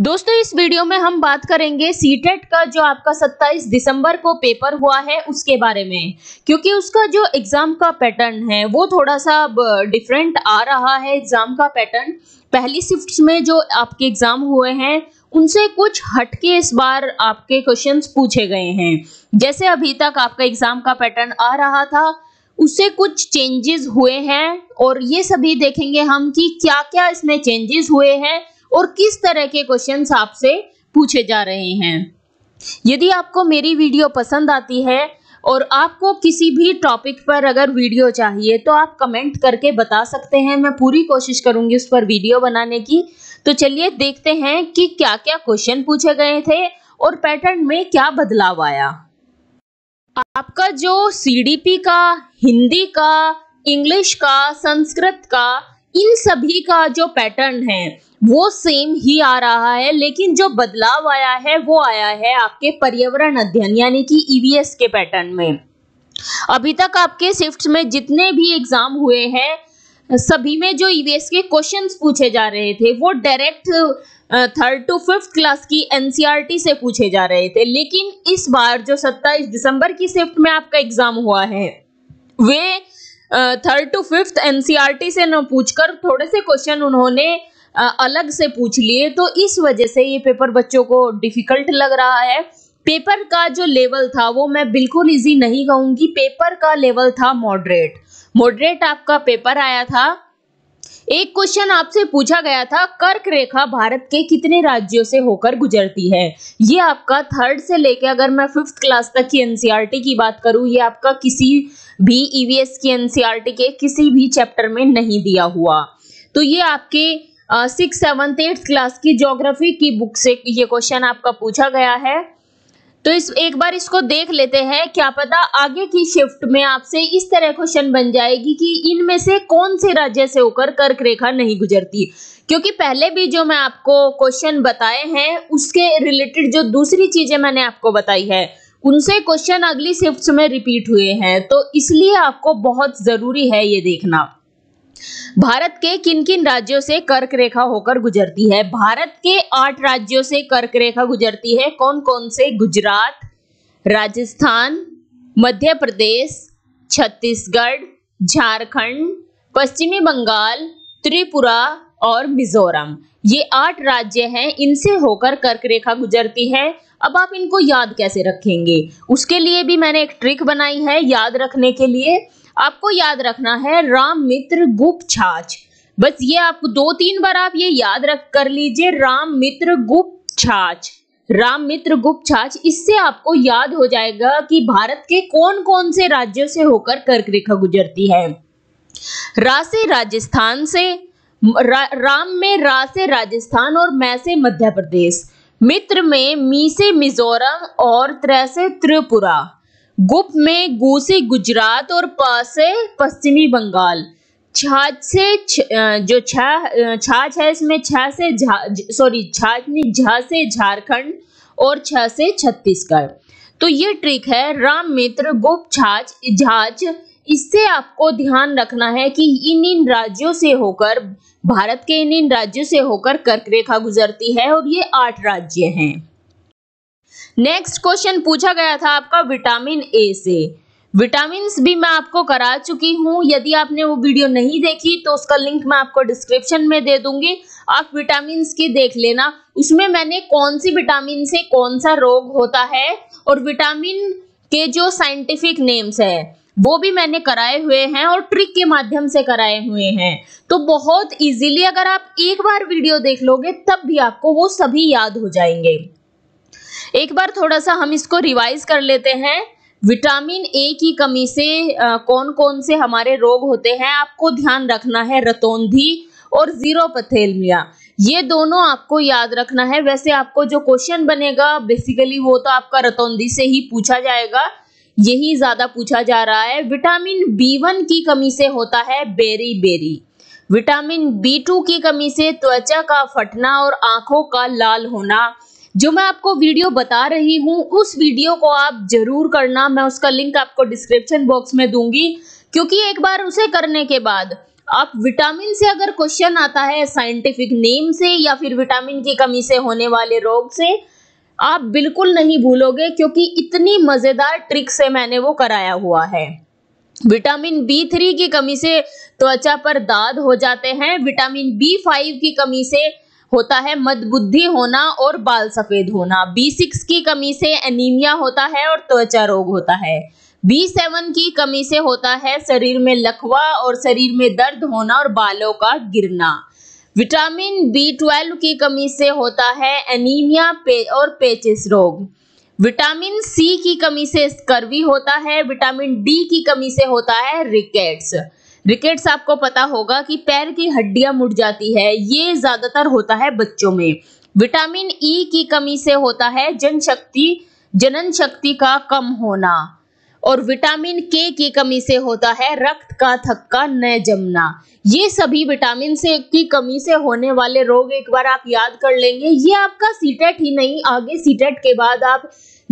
दोस्तों इस वीडियो में हम बात करेंगे सीटेट e का जो आपका 27 दिसंबर को पेपर हुआ है उसके बारे में क्योंकि उसका जो एग्ज़ाम का पैटर्न है वो थोड़ा सा डिफरेंट आ रहा है एग्ज़ाम का पैटर्न पहली शिफ्ट में जो आपके एग्ज़ाम हुए हैं उनसे कुछ हटके इस बार आपके क्वेश्चंस पूछे गए हैं जैसे अभी तक आपका एग्ज़ाम का पैटर्न आ रहा था उससे कुछ चेंजेस हुए हैं और ये सभी देखेंगे हम कि क्या क्या इसमें चेंजेस हुए हैं और किस तरह के क्वेश्चन आपसे पूछे जा रहे हैं यदि आपको मेरी वीडियो पसंद आती है और आपको किसी भी टॉपिक पर अगर वीडियो चाहिए तो आप कमेंट करके बता सकते हैं मैं पूरी कोशिश करूंगी उस पर वीडियो बनाने की तो चलिए देखते हैं कि क्या क्या क्वेश्चन पूछे गए थे और पैटर्न में क्या बदलाव आया आपका जो सीडीपी का हिंदी का इंग्लिश का संस्कृत का इन सभी का जो पैटर्न है वो सेम ही आ रहा है लेकिन जो बदलाव आया है वो आया है आपके पर्यावरण अध्ययन यानी कि ईवीएस e के पैटर्न में अभी तक आपके शिफ्ट में जितने भी एग्जाम हुए हैं सभी में जो ईवीएस e के क्वेश्चंस पूछे जा रहे थे वो direct third to fifth class की एनसीईआरटी e से पूछे जा रहे थे लेकिन इस बार जो 27 दिसंबर की शिफ्ट में आपका एग्जाम हुआ है वे थर्ड टू फिफ्थ एनसीईआरटी से न पूछकर थोड़े से क्वेश्चन उन्होंने अलग से पूछ लिए तो इस वजह से ये पेपर बच्चों को डिफिकल्ट लग रहा है पेपर का जो लेवल था वो मैं बिल्कुल इजी नहीं कहूंगी पेपर का लेवल था मॉडरेट मॉडरेट आपका पेपर आया था एक क्वेश्चन आपसे पूछा गया था कर्क रेखा भारत के कितने राज्यों से होकर गुजरती है ये आपका थर्ड से लेके अगर मैं फिफ्थ क्लास तक की एनसीईआरटी e की बात करूं ये आपका किसी भी ईवीएस e की एनसीईआरटी e के किसी भी चैप्टर में नहीं दिया हुआ तो ये आपके सिक्स सेवन्थ एट्थ क्लास की ज्योग्राफी की बुक से ये क्वेश्चन आपका पूछा गया है तो इस एक बार इसको देख लेते हैं क्या पता आगे की शिफ्ट में आपसे इस तरह क्वेश्चन बन जाएगी कि इनमें से कौन से राज्य से होकर कर्क रेखा नहीं गुजरती क्योंकि पहले भी जो मैं आपको क्वेश्चन बताए हैं उसके रिलेटेड जो दूसरी चीजें मैंने आपको बताई है उनसे क्वेश्चन अगली शिफ्ट में रिपीट हुए हैं तो इसलिए आपको बहुत जरूरी है ये देखना भारत के किन किन राज्यों से कर्क रेखा होकर गुजरती है भारत के आठ राज्यों से कर्क रेखा गुजरती है कौन कौन से गुजरात राजस्थान मध्य प्रदेश छत्तीसगढ़ झारखंड पश्चिमी बंगाल त्रिपुरा और मिजोरम ये आठ राज्य हैं इनसे होकर कर्क रेखा गुजरती है अब आप इनको याद कैसे रखेंगे उसके लिए भी मैंने एक ट्रिक बनाई है याद रखने के लिए आपको याद रखना है राम मित्र गुप्त छाछ बस ये आप दो तीन बार आप ये याद रख कर लीजिए राम मित्र गुप्त छाछ राम मित्र गुप्त छाछ इससे आपको याद हो जाएगा कि भारत के कौन कौन से राज्यों से होकर कर्क रेखा गुजरती है रा से राजस्थान से रा, राम में रा से राजस्थान और मै से मध्य प्रदेश मित्र में मी से मिजोरम और त्रैसे से त्रिपुरा गुप में गु से गुजरात और पा पश्चिमी बंगाल छाछ से जो छाछ है इसमें छ से सॉरी छाछ नहीं से झारखंड और छ से छत्तीसगढ़ तो ये ट्रिक है राम मित्र गुप छाछ झाछ इससे आपको ध्यान रखना है कि इन इन राज्यों से होकर भारत के इन इन राज्यों से होकर कर्क रेखा गुजरती है और ये आठ राज्य हैं नेक्स्ट क्वेश्चन पूछा गया था आपका विटामिन ए से विटामिन भी मैं आपको करा चुकी हूँ यदि आपने वो वीडियो नहीं देखी तो उसका लिंक मैं आपको डिस्क्रिप्शन में दे दूंगी आप विटामिन की देख लेना उसमें मैंने कौन सी विटामिन से कौन सा रोग होता है और विटामिन के जो साइंटिफिक नेम्स है वो भी मैंने कराए हुए हैं और ट्रिक के माध्यम से कराए हुए हैं तो बहुत इजीली अगर आप एक बार वीडियो देख लोगे तब भी आपको वो सभी याद हो जाएंगे एक बार थोड़ा सा हम इसको रिवाइज कर लेते हैं विटामिन ए की कमी से कौन कौन से हमारे रोग होते हैं आपको ध्यान रखना है रतौंधी और पथेलमिया ये दोनों आपको याद रखना है वैसे आपको जो क्वेश्चन बनेगा बेसिकली वो तो आपका रतौंधी से ही पूछा जाएगा यही ज्यादा पूछा जा रहा है विटामिन बी वन की कमी से होता है beriberi vitamin B two की कमी से त्वचा का फटना और आंखों का लाल होना जो मैं आपको वीडियो बता रही हूँ उस वीडियो को आप जरूर करना मैं उसका लिंक आपको डिस्क्रिप्शन बॉक्स में दूंगी क्योंकि एक बार उसे करने के बाद आप विटामिन से अगर क्वेश्चन आता है साइंटिफिक नेम से या फिर विटामिन की कमी से होने वाले रोग से आप बिल्कुल नहीं भूलोगे क्योंकि इतनी मज़ेदार ट्रिक से मैंने वो कराया हुआ है विटामिन बी थ्री की कमी से त्वचा पर दाद हो जाते हैं विटामिन बी फाइव की कमी से होता है मदबुद्धि होना और बाल सफेद होना बी सिक्स की कमी से एनीमिया होता है और त्वचा रोग होता है बी सेवन की कमी से होता है शरीर में लकवा और शरीर में दर्द होना और बालों का गिरना विटामिन बी ट्वेल्व की कमी से होता है एनीमिया पे और पेचिस रोग विटामिन सी की कमी से स्कर्वी होता है विटामिन डी की कमी से होता है रिकेट्स रिकेट्स आपको पता होगा कि पैर की हड्डियां मुड़ जाती है ये ज्यादातर होता है बच्चों में विटामिन ई e की कमी से होता है जन शक्ति जनन शक्ति का कम होना और विटामिन के की कमी से होता है रक्त का थक्का न जमना ये सभी विटामिन से की कमी से होने वाले रोग एक बार आप याद कर लेंगे ये आपका सीटेट e ही नहीं आगे सीटेट e के बाद आप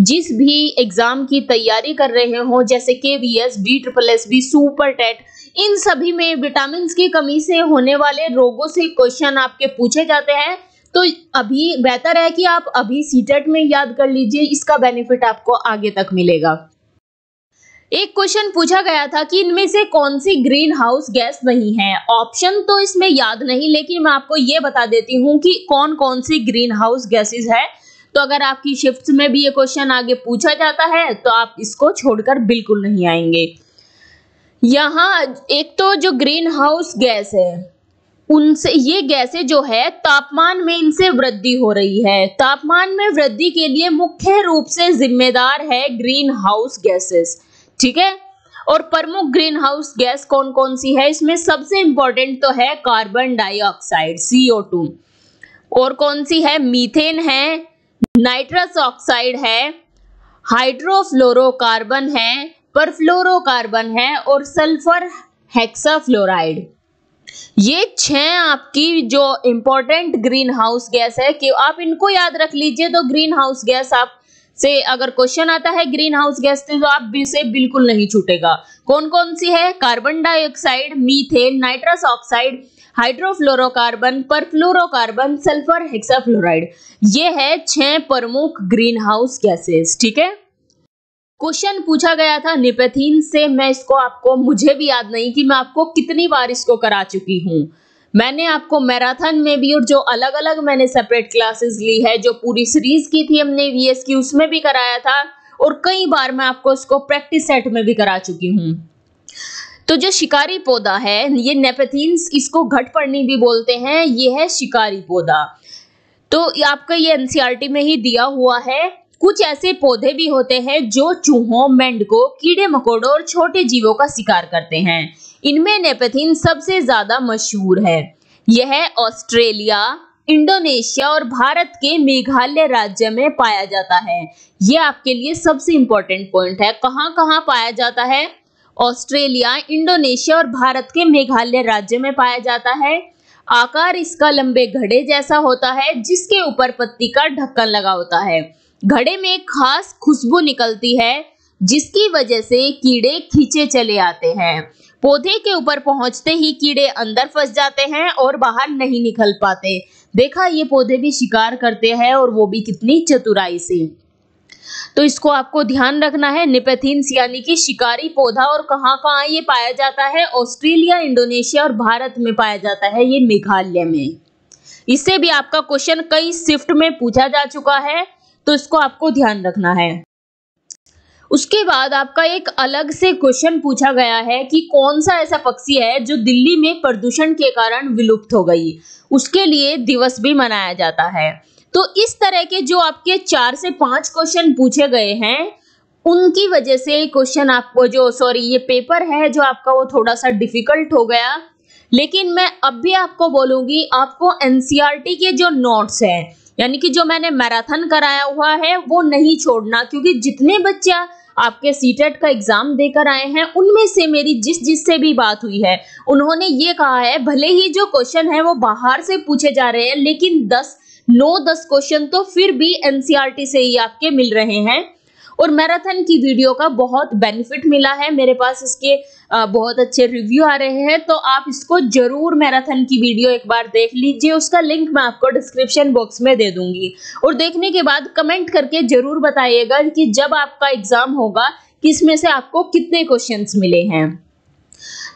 जिस भी एग्जाम की तैयारी कर रहे हो जैसे K V S B triple S B super TET इन सभी में विटामिन की कमी से होने वाले रोगों से क्वेश्चन आपके पूछे जाते हैं तो अभी बेहतर है कि आप अभी सीटेट e में याद कर लीजिए इसका बेनिफिट आपको आगे तक मिलेगा एक क्वेश्चन पूछा गया था कि इनमें से कौन सी ग्रीन हाउस गैस नहीं है ऑप्शन तो इसमें याद नहीं लेकिन मैं आपको ये बता देती हूँ कि कौन कौन सी ग्रीन हाउस गैसेज है तो अगर आपकी शिफ्ट में भी ये क्वेश्चन आगे पूछा जाता है तो आप इसको छोड़कर बिल्कुल नहीं आएंगे यहाँ एक तो जो ग्रीन हाउस गैस है उनसे ये गैसें जो है तापमान में इनसे वृद्धि हो रही है तापमान में वृद्धि के लिए मुख्य रूप से जिम्मेदार है ग्रीन हाउस गैसेस ठीक है और प्रमुख ग्रीन हाउस गैस कौन कौन सी है इसमें सबसे इंपॉर्टेंट तो है कार्बन डाइऑक्साइड सीओ टू और कौन सी है मीथेन है नाइट्रस ऑक्साइड है हाइड्रोफ्लोरोकार्बन है परफ्लोरोकार्बन है और सल्फर हेक्साफ्लोराइड ये छह आपकी जो इंपॉर्टेंट ग्रीन हाउस गैस है कि आप इनको याद रख लीजिए तो ग्रीन हाउस गैस आप से अगर क्वेश्चन आता है ग्रीन हाउस गैस से तो आप इसे बिल्कुल नहीं छूटेगा कौन कौन सी है carbon dioxide methane nitrous oxide hydrofluorocarbon perfluorocarbon sulphur hexafluoride ये है छह प्रमुख ग्रीन हाउस गैसेस ठीक है क्वेश्चन पूछा गया था निपेथीन से मैं इसको आपको मुझे भी याद नहीं कि मैं आपको कितनी बार इसको करा चुकी हूँ मैंने आपको मैराथन में भी और जो अलग अलग मैंने सेपरेट क्लासेस ली है जो पूरी सीरीज की थी हमने वीएस की उसमें भी कराया था और कई बार मैं आपको इसको प्रैक्टिस सेट में भी करा चुकी हूँ तो जो शिकारी पौधा है ये नेपेथीन इसको घट पड़नी भी बोलते हैं ये है शिकारी पौधा तो आपका ये एनसीआरटी e में ही दिया हुआ है कुछ ऐसे पौधे भी होते हैं जो चूहों मेंढकों कीड़े मकोड़ों और छोटे जीवों का शिकार करते हैं इनमें नेपेथिन सबसे ज्यादा मशहूर है यह ऑस्ट्रेलिया इंडोनेशिया और भारत के मेघालय राज्य में पाया जाता है यह आपके लिए सबसे इंपॉर्टेंट पॉइंट है कहाँ कहाँ पाया जाता है ऑस्ट्रेलिया इंडोनेशिया और भारत के मेघालय राज्य में पाया जाता है आकार इसका लंबे घड़े जैसा होता है जिसके ऊपर पत्ती का ढक्कन लगा होता है घड़े में खास खुशबू निकलती है जिसकी वजह से कीड़े खींचे चले आते हैं पौधे के ऊपर पहुंचते ही कीड़े अंदर फंस जाते हैं और बाहर नहीं निकल पाते देखा ये पौधे भी शिकार करते हैं और वो भी कितनी चतुराई से तो इसको आपको ध्यान रखना है निपेथिन्स यानी कि शिकारी पौधा और कहाँ कहाँ ये पाया जाता है ऑस्ट्रेलिया इंडोनेशिया और भारत में पाया जाता है ये मेघालय में इससे भी आपका क्वेश्चन कई शिफ्ट में पूछा जा चुका है तो इसको आपको ध्यान रखना है उसके बाद आपका एक अलग से क्वेश्चन पूछा गया है कि कौन सा ऐसा पक्षी है जो दिल्ली में प्रदूषण के कारण विलुप्त हो गई उसके लिए दिवस भी मनाया जाता है तो इस तरह के जो आपके चार से पांच क्वेश्चन पूछे गए हैं उनकी वजह से क्वेश्चन आपको जो सॉरी ये पेपर है जो आपका वो थोड़ा सा डिफिकल्ट हो गया लेकिन मैं अब भी आपको बोलूंगी आपको एनसीआरटी e के जो नोट्स हैं यानी कि जो मैंने मैराथन कराया हुआ है वो नहीं छोड़ना क्योंकि जितने बच्चे आपके सीटेट e का एग्जाम देकर आए हैं उनमें से मेरी जिस जिस से भी बात हुई है उन्होंने ये कहा है भले ही जो क्वेश्चन है वो बाहर से पूछे जा रहे हैं लेकिन दस नौ दस क्वेश्चन तो फिर भी एनसीआरटी e से ही आपके मिल रहे हैं और मैराथन की वीडियो का बहुत बेनिफिट मिला है मेरे पास इसके बहुत अच्छे रिव्यू आ रहे हैं तो आप इसको जरूर मैराथन की वीडियो एक बार देख लीजिए उसका लिंक मैं आपको डिस्क्रिप्शन बॉक्स में दे दूंगी और देखने के बाद कमेंट करके जरूर बताइएगा कि जब आपका एग्जाम होगा किसमें से आपको कितने क्वेश्चन मिले हैं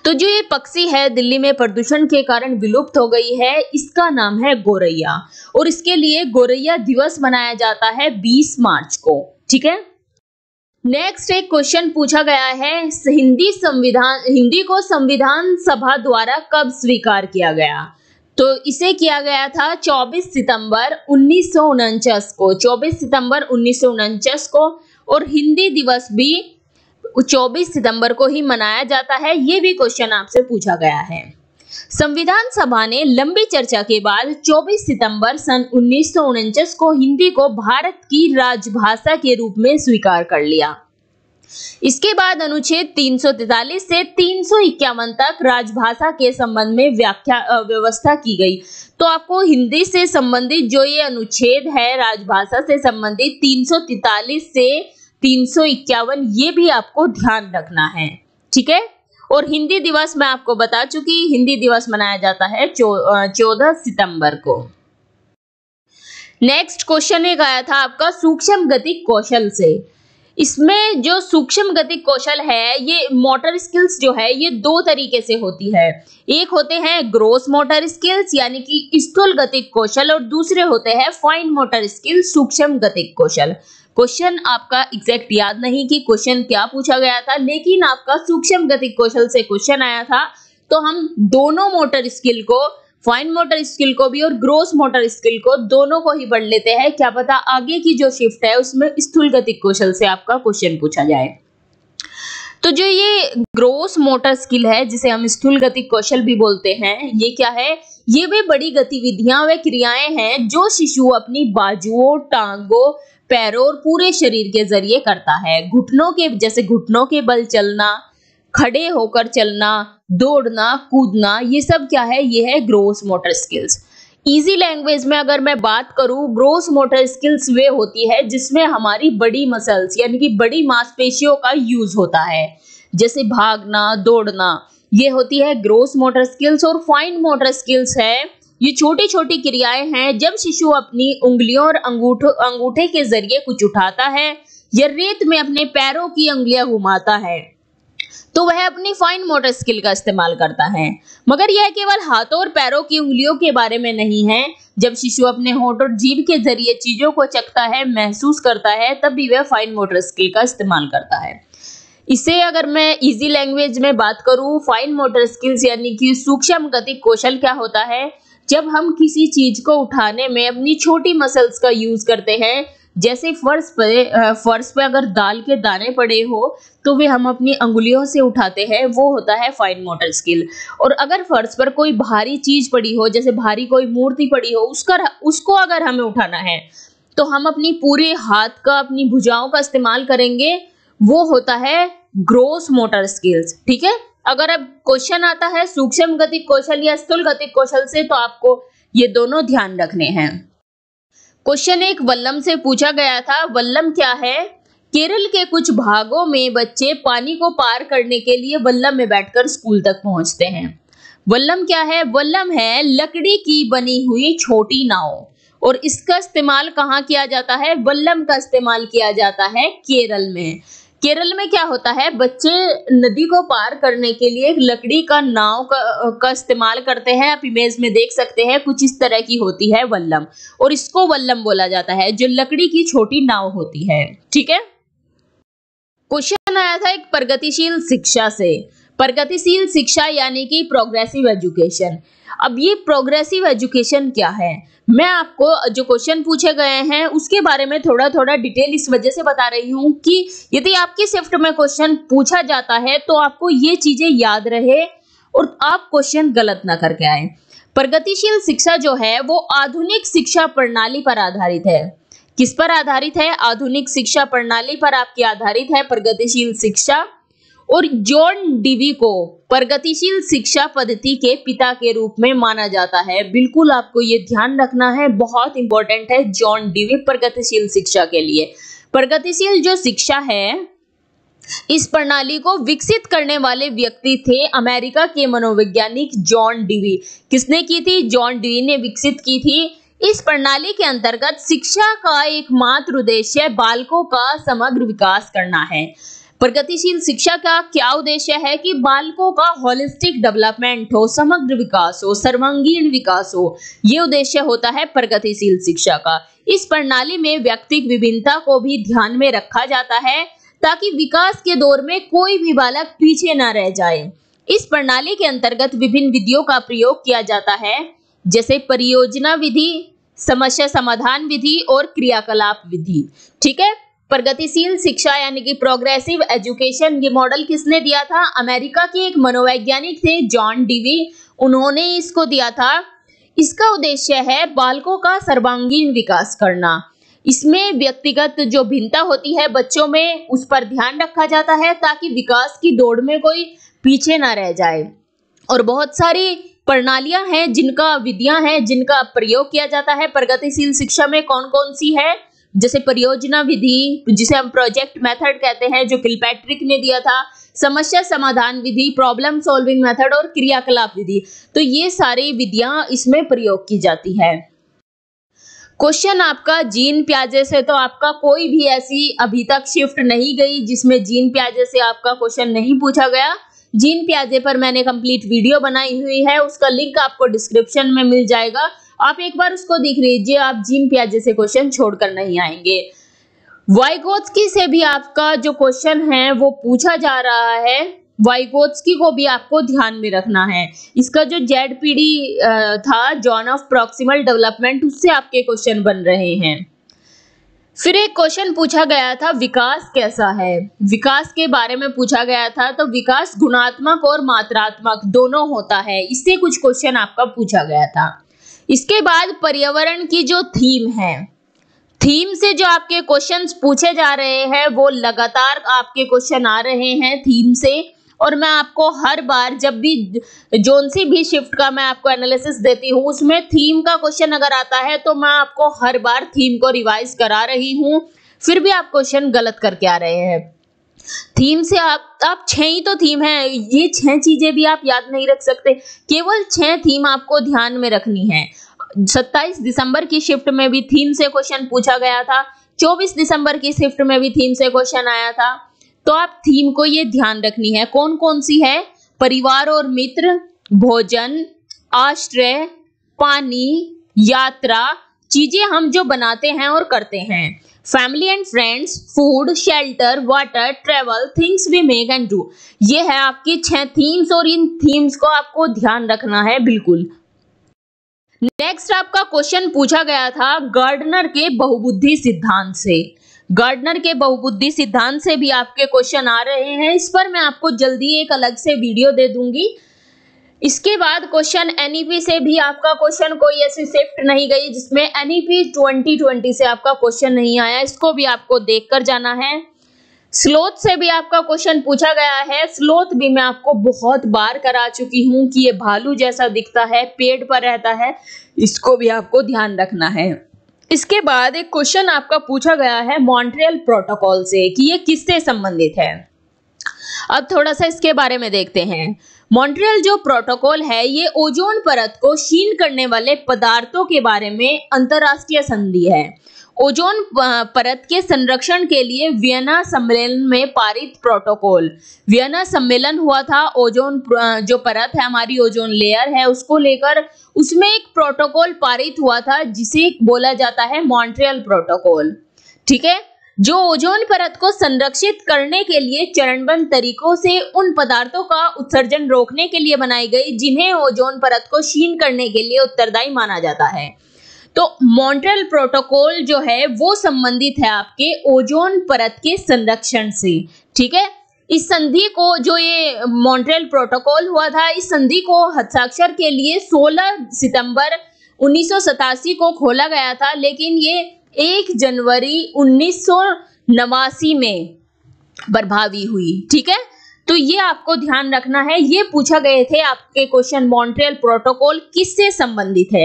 तो जो ये पक्षी है दिल्ली में प्रदूषण के कारण विलुप्त हो गई है इसका नाम है गोरैया और इसके लिए गोरैया दिवस मनाया जाता है 20 मार्च को ठीक है नेक्स्ट एक क्वेश्चन पूछा गया है हिंदी संविधान हिंदी को संविधान सभा द्वारा कब स्वीकार किया गया तो इसे किया गया था 24 सितंबर उन्नीस को 24 सितंबर उन्नीस को और हिंदी दिवस भी 24 सितंबर को ही मनाया जाता है ये भी क्वेश्चन आपसे पूछा गया है संविधान सभा ने लंबी चर्चा के बाद 24 सितंबर सन उन्नीस को हिंदी को भारत की राजभाषा के रूप में स्वीकार कर लिया इसके बाद अनुच्छेद 343 से तीन तक राजभाषा के संबंध में व्याख्या व्यवस्था की गई तो आपको हिंदी से संबंधित जो ये अनुच्छेद है राजभाषा से संबंधित 343 से तीन ये भी आपको ध्यान रखना है ठीक है और हिंदी दिवस मैं आपको बता चुकी हिंदी दिवस मनाया जाता है चौदह सितंबर को नेक्स्ट क्वेश्चन एक आया था आपका सूक्ष्म गति कौशल से इसमें जो सूक्ष्म गति कौशल है ये मोटर स्किल्स जो है ये दो तरीके से होती है एक होते हैं ग्रोस मोटर स्किल्स यानी कि स्थूल गतिक कौशल और दूसरे होते हैं फाइन मोटर स्किल्स सूक्ष्म गतिक कौशल क्वेश्चन आपका एग्जैक्ट याद नहीं कि क्वेश्चन क्या पूछा गया था लेकिन आपका सूक्ष्म गति कौशल से क्वेश्चन आया था तो हम दोनों मोटर स्किल को फाइन मोटर स्किल को भी और ग्रोस मोटर स्किल को दोनों को ही पढ़ लेते हैं क्या पता आगे की जो शिफ्ट है उसमें स्थूल गति कौशल से आपका क्वेश्चन पूछा जाए तो जो ये ग्रोस मोटर स्किल है जिसे हम स्थूल गति कौशल भी बोलते हैं ये क्या है ये वे बड़ी गतिविधियां व क्रियाएं हैं जो शिशु अपनी बाजुओं टांगों पैरों और पूरे शरीर के जरिए करता है घुटनों के जैसे घुटनों के बल चलना खड़े होकर चलना दौड़ना कूदना ये सब क्या है ये है gross motor skills easy language में अगर मैं बात करूं ग्रोस मोटर स्किल्स वे होती है जिसमें हमारी बड़ी मसल्स यानी कि बड़ी मांसपेशियों का यूज होता है जैसे भागना दौड़ना ये होती है ग्रोस मोटर स्किल्स और फाइन मोटर स्किल्स है ये छोटी छोटी क्रियाएं हैं जब शिशु अपनी उंगलियों और अंगूठो अंगूठे के जरिए कुछ उठाता है या रेत में अपने पैरों की उंगलियां घुमाता है तो वह अपनी फाइन मोटर स्किल का इस्तेमाल करता है मगर यह केवल हाथों और पैरों की उंगलियों के बारे में नहीं है जब शिशु अपने होंठ और जीभ के जरिए चीजों को चखता है महसूस करता है तब भी वह फाइन मोटर स्किल का इस्तेमाल करता है इसे अगर मैं इजी लैंग्वेज में बात करूं फाइन मोटर स्किल्स यानी कि सूक्ष्म गति कौशल क्या होता है जब हम किसी चीज को उठाने में अपनी छोटी मसल्स का यूज करते हैं जैसे फर्श पर फर्श पर अगर दाल के दाने पड़े हो तो वे हम अपनी अंगुलियों से उठाते हैं वो होता है फाइन मोटर स्किल और अगर फर्श पर कोई भारी चीज पड़ी हो जैसे भारी कोई मूर्ति पड़ी हो उसका उसको अगर हमें उठाना है तो हम अपनी पूरे हाथ का अपनी भुजाओं का इस्तेमाल करेंगे वो होता है ग्रोस मोटर स्किल्स ठीक है अगर अब क्वेश्चन आता है सूक्ष्म गतिक कौशल या स्थूल गतिक कौशल से तो आपको ये दोनों ध्यान रखने हैं क्वेश्चन एक वल्लम से पूछा गया था वल्लम क्या है केरल के कुछ भागों में बच्चे पानी को पार करने के लिए वल्लम में बैठकर स्कूल तक पहुंचते हैं वल्लम क्या है वल्लम है लकड़ी की बनी हुई छोटी नाव और इसका इस्तेमाल कहाँ किया जाता है वल्लम का इस्तेमाल किया जाता है केरल में केरल में क्या होता है बच्चे नदी को पार करने के लिए लकड़ी का नाव का, का इस्तेमाल करते हैं आप इमेज में देख सकते हैं कुछ इस तरह की होती है वल्लम और इसको वल्लम बोला जाता है जो लकड़ी की छोटी नाव होती है ठीक है क्वेश्चन आया था एक प्रगतिशील शिक्षा से प्रगतिशील शिक्षा यानी कि प्रोग्रेसिव एजुकेशन अब ये प्रोग्रेसिव एजुकेशन क्या है मैं आपको जो क्वेश्चन पूछे गए हैं उसके बारे में थोड़ा थोड़ा डिटेल इस वजह से बता रही हूँ कि यदि आपके शिफ्ट में क्वेश्चन पूछा जाता है तो आपको ये चीजें याद रहे और आप क्वेश्चन गलत ना करके आए प्रगतिशील शिक्षा जो है वो आधुनिक शिक्षा प्रणाली पर आधारित है किस पर आधारित है आधुनिक शिक्षा प्रणाली पर आपकी आधारित है प्रगतिशील शिक्षा और जॉन डिवी को प्रगतिशील शिक्षा पद्धति के पिता के रूप में माना जाता है बिल्कुल आपको ये ध्यान रखना है बहुत इंपॉर्टेंट है जॉन डीवी प्रगतिशील शिक्षा के लिए प्रगतिशील जो शिक्षा है इस प्रणाली को विकसित करने वाले व्यक्ति थे अमेरिका के मनोवैज्ञानिक जॉन डिवी किसने की थी जॉन डिवी ने विकसित की थी इस प्रणाली के अंतर्गत शिक्षा का एकमात्र उद्देश्य बालकों का समग्र विकास करना है प्रगतिशील शिक्षा का क्या उद्देश्य है कि बालकों का होलिस्टिक डेवलपमेंट हो समग्र विकास हो सर्वांगीण विकास हो ये उद्देश्य होता है प्रगतिशील शिक्षा का इस प्रणाली में व्यक्ति विभिन्नता को भी ध्यान में रखा जाता है ताकि विकास के दौर में कोई भी बालक पीछे ना रह जाए इस प्रणाली के अंतर्गत विभिन्न विधियों का प्रयोग किया जाता है जैसे परियोजना विधि समस्या समाधान विधि और क्रियाकलाप विधि ठीक है प्रगतिशील शिक्षा यानी कि प्रोग्रेसिव एजुकेशन ये मॉडल किसने दिया था अमेरिका के एक मनोवैज्ञानिक थे जॉन डीवी उन्होंने इसको दिया था इसका उद्देश्य है बालकों का सर्वांगीण विकास करना इसमें व्यक्तिगत जो भिन्नता होती है बच्चों में उस पर ध्यान रखा जाता है ताकि विकास की दौड़ में कोई पीछे ना रह जाए और बहुत सारी प्रणालियां हैं जिनका विधियां हैं जिनका प्रयोग किया जाता है प्रगतिशील शिक्षा में कौन कौन सी है जैसे परियोजना विधि जिसे हम प्रोजेक्ट मेथड कहते हैं जो किलपैट्रिक ने दिया था समस्या समाधान विधि प्रॉब्लम सॉल्विंग मेथड और क्रियाकलाप विधि तो ये सारी विधियां इसमें प्रयोग की जाती है क्वेश्चन आपका जीन प्याजे से तो आपका कोई भी ऐसी अभी तक शिफ्ट नहीं गई जिसमें जीन प्याजे से आपका क्वेश्चन नहीं पूछा गया जीन प्याजे पर मैंने कंप्लीट वीडियो बनाई हुई है उसका लिंक आपको डिस्क्रिप्शन में मिल जाएगा आप एक बार उसको देख लीजिए आप जिम प्याज जैसे क्वेश्चन छोड़कर नहीं आएंगे वाइगोत्सकी से भी आपका जो क्वेश्चन है वो पूछा जा रहा है वाइगोत्सकी को भी आपको ध्यान में रखना है इसका जो जेड पीडी था जॉन ऑफ प्रॉक्सिमल डेवलपमेंट उससे आपके क्वेश्चन बन रहे हैं फिर एक क्वेश्चन पूछा गया था विकास कैसा है विकास के बारे में पूछा गया था तो विकास गुणात्मक और मात्रात्मक दोनों होता है इससे कुछ क्वेश्चन आपका पूछा गया था इसके बाद पर्यावरण की जो थीम है थीम से जो आपके क्वेश्चंस पूछे जा रहे हैं वो लगातार आपके क्वेश्चन आ रहे हैं थीम से और मैं आपको हर बार जब भी जोन सी भी शिफ्ट का मैं आपको एनालिसिस देती हूँ उसमें थीम का क्वेश्चन अगर आता है तो मैं आपको हर बार थीम को रिवाइज करा रही हूँ फिर भी आप क्वेश्चन गलत करके आ रहे हैं थीम से आप आप छह ही तो थीम है ये छह चीजें भी आप याद नहीं रख सकते केवल छह थीम आपको ध्यान में रखनी है 27 दिसंबर की शिफ्ट में भी थीम से क्वेश्चन पूछा गया था 24 दिसंबर की शिफ्ट में भी थीम से क्वेश्चन आया था तो आप थीम को ये ध्यान रखनी है कौन कौन सी है परिवार और मित्र भोजन आश्रय पानी यात्रा चीजें हम जो बनाते हैं और करते हैं family and friends food shelter water travel things we make and do ये है आपकी छह थीम्स और इन थीम्स को आपको ध्यान रखना है बिल्कुल नेक्स्ट आपका क्वेश्चन पूछा गया था गार्डनर के बहुबुद्धि सिद्धांत से गार्डनर के बहुबुद्धि सिद्धांत से भी आपके क्वेश्चन आ रहे हैं इस पर मैं आपको जल्दी एक अलग से वीडियो दे दूंगी इसके बाद क्वेश्चन एनईपी से भी आपका क्वेश्चन कोई ऐसी शिफ्ट नहीं गई जिसमें एनईपी 2020 से आपका क्वेश्चन नहीं आया इसको भी आपको देखकर जाना है स्लोथ से भी आपका क्वेश्चन पूछा गया है स्लोथ भी मैं आपको बहुत बार करा चुकी हूँ कि ये भालू जैसा दिखता है पेड़ पर रहता है इसको भी आपको ध्यान रखना है इसके बाद एक क्वेश्चन आपका पूछा गया है मॉन्ट्रियल प्रोटोकॉल से कि ये किससे संबंधित है अब थोड़ा सा इसके बारे में देखते हैं मॉन्ट्रियल जो प्रोटोकॉल है ये ओजोन परत को क्षीण करने वाले पदार्थों के बारे में अंतर्राष्ट्रीय संधि है ओजोन परत के संरक्षण के लिए वियना सम्मेलन में पारित प्रोटोकॉल वियना सम्मेलन हुआ था ओजोन जो परत है हमारी ओजोन लेयर है उसको लेकर उसमें एक प्रोटोकॉल पारित हुआ था जिसे बोला जाता है मॉन्ट्रियल प्रोटोकॉल ठीक है जो ओजोन परत को संरक्षित करने के लिए चरणबद्ध तरीकों से उन पदार्थों का उत्सर्जन रोकने के लिए बनाई गई जिन्हें ओजोन परत को क्षीण करने के लिए उत्तरदायी माना जाता है तो मॉन्ट्रल प्रोटोकॉल जो है वो संबंधित है आपके ओजोन परत के संरक्षण से ठीक है इस संधि को जो ये मॉन्ट्रल प्रोटोकॉल हुआ था इस संधि को हस्ताक्षर के लिए 16 सितंबर उन्नीस को खोला गया था लेकिन ये एक जनवरी उन्नीस नवासी में प्रभावी हुई ठीक है तो ये आपको ध्यान रखना है ये पूछा गए थे आपके क्वेश्चन मॉन्ट्रियल प्रोटोकॉल किससे संबंधित है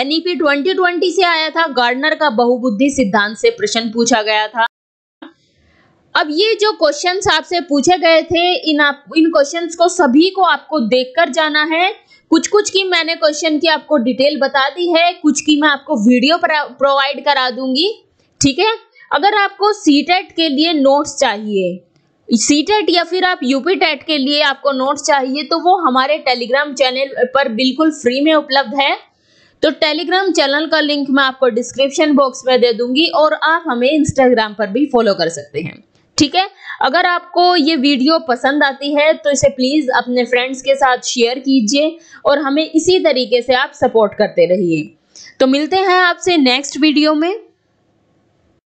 एनईपी 2020 से आया था गार्डनर का बहुबुद्धि सिद्धांत से प्रश्न पूछा गया था अब ये जो क्वेश्चंस आपसे पूछे गए थे इन आप इन क्वेश्चंस को सभी को आपको देखकर जाना है कुछ कुछ की मैंने क्वेश्चन की आपको डिटेल बता दी है कुछ की मैं आपको वीडियो प्रोवाइड करा दूंगी ठीक है अगर आपको सी टेट e के लिए नोट्स चाहिए सी टेट e या फिर आप यूपी टेट e के लिए आपको नोट्स चाहिए तो वो हमारे टेलीग्राम चैनल पर बिल्कुल फ्री में उपलब्ध है तो टेलीग्राम चैनल का लिंक मैं आपको डिस्क्रिप्शन बॉक्स में दे दूंगी और आप हमें इंस्टाग्राम पर भी फॉलो कर सकते हैं ठीक है अगर आपको ये वीडियो पसंद आती है तो इसे प्लीज़ अपने फ्रेंड्स के साथ शेयर कीजिए और हमें इसी तरीके से आप सपोर्ट करते रहिए तो मिलते हैं आपसे नेक्स्ट वीडियो में